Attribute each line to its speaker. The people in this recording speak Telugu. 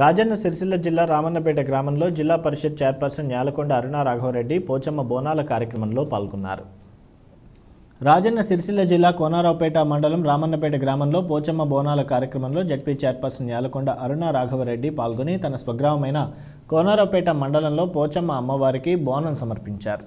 Speaker 1: రాజన్న సిరిసిల్ల జిల్లా రామన్నపేట గ్రామంలో జిల్లా పరిషత్ చైర్పర్సన్ యాలకొండ అరుణ రాఘవరెడ్డి పోచమ్మ బోనాల కార్యక్రమంలో పాల్గొన్నారు రాజన్న సిరిసిల్ల జిల్లా కోనారావుపేట మండలం రామన్నపేట గ్రామంలో పోచమ్మ బోనాల కార్యక్రమంలో జడ్పీ చైర్పర్సన్ యాలకొండ అరుణ రాఘవరెడ్డి పాల్గొని తన స్వగ్రామమైన కోనారావుపేట మండలంలో పోచమ్మ అమ్మవారికి బోనం
Speaker 2: సమర్పించారు